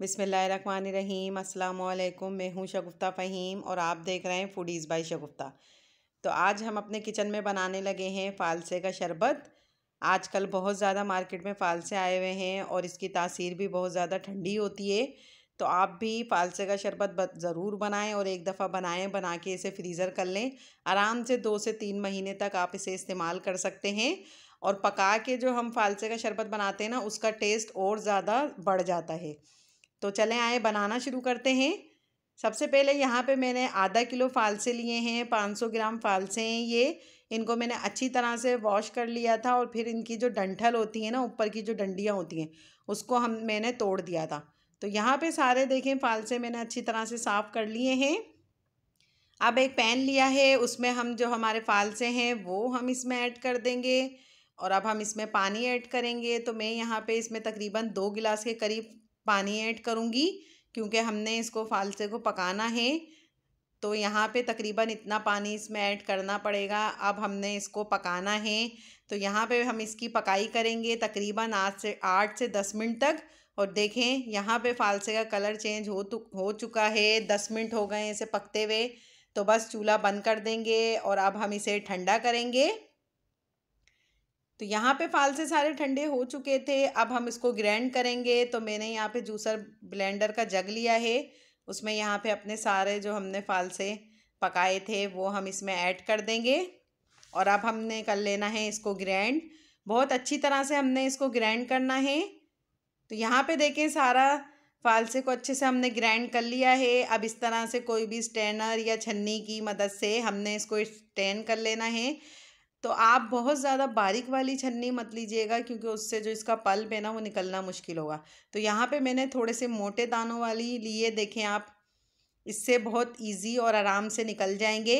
बिसमीम अल्लाम मैं हूँ शगुफ्ता फ़हीम और आप देख रहे हैं फूडीज़ बाई शगुफ्ता तो आज हम अपने किचन में बनाने लगे हैं फालसे का शरबत आजकल बहुत ज़्यादा मार्केट में फालसे आए हुए हैं और इसकी तासीर भी बहुत ज़्यादा ठंडी होती है तो आप भी फालसे का शरबत ज़रूर बनाएं और एक दफ़ा बनाएं बना के इसे फ्रीज़र कर लें आराम से दो से तीन महीने तक आप इसे इस्तेमाल कर सकते हैं और पका के जो हम फालसे का शरबत बनाते हैं ना उसका टेस्ट और ज़्यादा बढ़ जाता है तो चलें आए बनाना शुरू करते हैं सबसे पहले यहाँ पे मैंने आधा किलो फालसे लिए हैं पाँच सौ ग्राम फालसे हैं ये इनको मैंने अच्छी तरह से वॉश कर लिया था और फिर इनकी जो डंठल होती है ना ऊपर की जो डंडियाँ होती हैं उसको हम मैंने तोड़ दिया था तो यहाँ पे सारे देखें फालसे मैंने अच्छी तरह से साफ़ कर लिए हैं अब एक पैन लिया है उसमें हम जो हमारे फालसे हैं वो हम इसमें ऐड कर देंगे और अब हम इसमें पानी ऐड करेंगे तो मैं यहाँ पे इसमें तकरीबन दो गिलास के करीब पानी ऐड करूँगी क्योंकि हमने इसको फालसे को पकाना है तो यहाँ पे तकरीबन इतना पानी इसमें ऐड करना पड़ेगा अब हमने इसको पकाना है तो यहाँ पे हम इसकी पकाई करेंगे तकरीबन आठ से आठ से दस मिनट तक और देखें यहाँ पे फालसे का कलर चेंज हो तो हो चुका है दस मिनट हो गए इसे पकते हुए तो बस चूल्हा बंद कर देंगे और अब हम इसे ठंडा करेंगे तो यहाँ पे फालसे सारे ठंडे हो चुके थे अब हम इसको ग्रैंड करेंगे तो मैंने यहाँ पे जूसर ब्लेंडर का जग लिया है उसमें यहाँ पे अपने सारे जो हमने फालसे पकाए थे वो हम इसमें ऐड कर देंगे और अब हमने कर लेना है इसको ग्रैंड बहुत अच्छी तरह से हमने इसको ग्रैंड करना है तो यहाँ पे देखें सारा फालसे को अच्छे से हमने ग्राइंड कर लिया है अब इस तरह से कोई भी स्टेनर या छन्नी की मदद से हमने इसको स्टेन कर लेना है तो आप बहुत ज़्यादा बारीक वाली छन्नी मत लीजिएगा क्योंकि उससे जो इसका पल्प है ना वो निकलना मुश्किल होगा तो यहाँ पे मैंने थोड़े से मोटे दानों वाली लिए देखें आप इससे बहुत इजी और आराम से निकल जाएंगे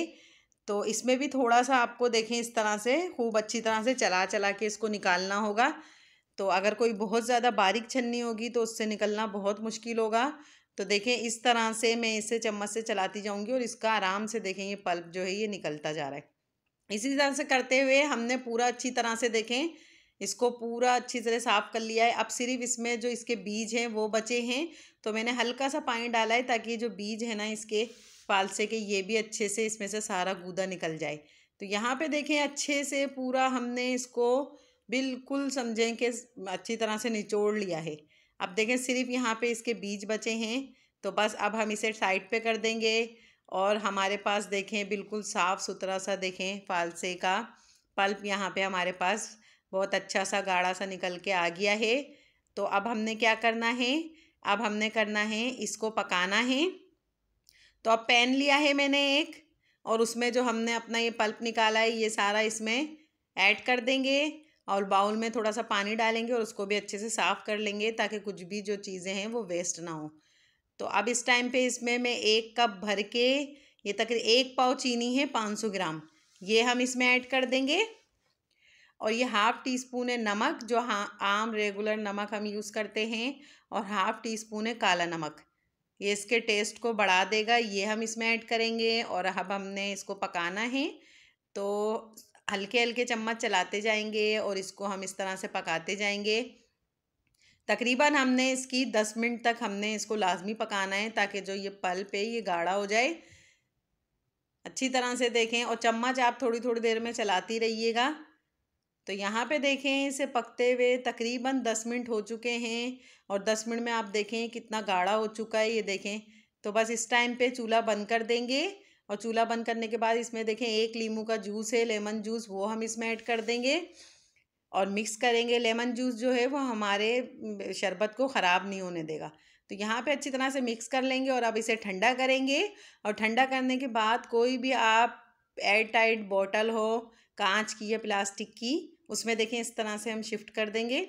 तो इसमें भी थोड़ा सा आपको देखें इस तरह से खूब अच्छी तरह से चला चला के इसको निकालना होगा तो अगर कोई बहुत ज़्यादा बारीक छन्नी होगी तो उससे निकलना बहुत मुश्किल होगा तो देखें इस तरह से मैं इसे चम्मच से चलाती जाऊँगी और इसका आराम से देखें ये पल्प जो है ये निकलता जा रहा है इसी तरह से करते हुए हमने पूरा अच्छी तरह से देखें इसको पूरा अच्छी तरह साफ़ कर लिया है अब सिर्फ इसमें जो इसके बीज हैं वो बचे हैं तो मैंने हल्का सा पानी डाला है ताकि जो बीज है ना इसके पालसे के ये भी अच्छे से इसमें से सारा गूदा निकल जाए तो यहाँ पे देखें अच्छे से पूरा हमने इसको बिल्कुल समझें कि अच्छी तरह से निचोड़ लिया है अब देखें सिर्फ यहाँ पर इसके बीज बचे हैं तो बस अब हम इसे साइड पर कर देंगे और हमारे पास देखें बिल्कुल साफ़ सुथरा सा देखें फालसे का पल्प यहाँ पे हमारे पास बहुत अच्छा सा गाढ़ा सा निकल के आ गया है तो अब हमने क्या करना है अब हमने करना है इसको पकाना है तो अब पैन लिया है मैंने एक और उसमें जो हमने अपना ये पल्प निकाला है ये सारा इसमें ऐड कर देंगे और बाउल में थोड़ा सा पानी डालेंगे और उसको भी अच्छे से साफ़ कर लेंगे ताकि कुछ भी जो चीज़ें हैं वो वेस्ट ना हो तो अब इस टाइम पे इसमें मैं एक कप भर के ये तक एक पाव चीनी है पाँच सौ ग्राम ये हम इसमें ऐड कर देंगे और ये हाफ़ टी स्पून है नमक जो हाँ आम रेगुलर नमक हम यूज़ करते हैं और हाफ़ टी स्पून है काला नमक ये इसके टेस्ट को बढ़ा देगा ये हम इसमें ऐड करेंगे और अब हमने इसको पकाना है तो हल्के हल्के चम्मच चलाते जाएंगे और इसको हम इस तरह से पकाते जाएंगे तकरीबन हमने इसकी दस मिनट तक हमने इसको लाजमी पकाना है ताकि जो ये पल्प है ये गाढ़ा हो जाए अच्छी तरह से देखें और चम्मच आप थोड़ी थोड़ी देर में चलाती रहिएगा तो यहाँ पे देखें इसे पकते हुए तकरीबन दस मिनट हो चुके हैं और दस मिनट में आप देखें कितना गाढ़ा हो चुका है ये देखें तो बस इस टाइम पे चूल्हा बंद कर देंगे और चूल्हा बंद करने के बाद इसमें देखें एक लीमू का जूस है लेमन जूस वो हम इसमें ऐड कर देंगे और मिक्स करेंगे लेमन जूस जो है वो हमारे शरबत को ख़राब नहीं होने देगा तो यहाँ पे अच्छी तरह से मिक्स कर लेंगे और अब इसे ठंडा करेंगे और ठंडा करने के बाद कोई भी आप एयर टाइट बॉटल हो कांच की या प्लास्टिक की उसमें देखें इस तरह से हम शिफ्ट कर देंगे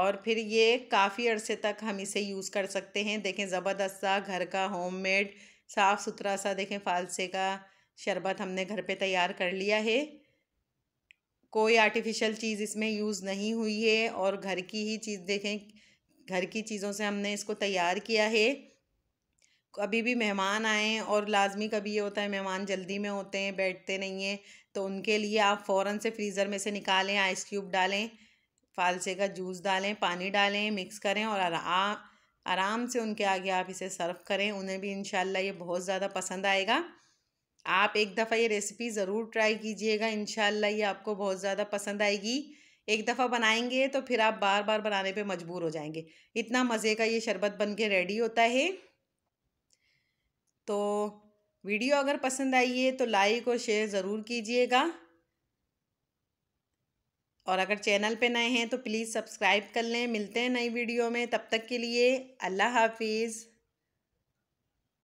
और फिर ये काफ़ी अरसे तक हम इसे यूज़ कर सकते हैं देखें ज़बरदस्त सा घर का होममेड साफ़ सुथरा सा देखें फालसे का शरबत हमने घर पे तैयार कर लिया है कोई आर्टिफिशियल चीज़ इसमें यूज़ नहीं हुई है और घर की ही चीज़ देखें घर की चीज़ों से हमने इसको तैयार किया है कभी भी मेहमान आएँ और लाजमी कभी ये होता है मेहमान जल्दी में होते हैं बैठते नहीं हैं तो उनके लिए आप फ़ौर से फ्रीज़र में से निकालें आइस क्यूब डालें फालसे का जूस डालें पानी डालें मिक्स करें और आराम आराम से उनके आगे आप इसे सर्व करें उन्हें भी इन ये बहुत ज़्यादा पसंद आएगा आप एक दफ़ा ये रेसिपी ज़रूर ट्राई कीजिएगा इन ये आपको बहुत ज़्यादा पसंद आएगी एक दफ़ा बनाएंगे तो फिर आप बार बार बनाने पे मजबूर हो जाएंगे इतना मज़े का ये शरबत बन के रेडी होता है तो वीडियो अगर पसंद आई है तो लाइक और शेयर ज़रूर कीजिएगा और अगर चैनल पे नए हैं तो प्लीज़ सब्सक्राइब कर लें मिलते हैं नई वीडियो में तब तक के लिए अल्लाह हाफिज़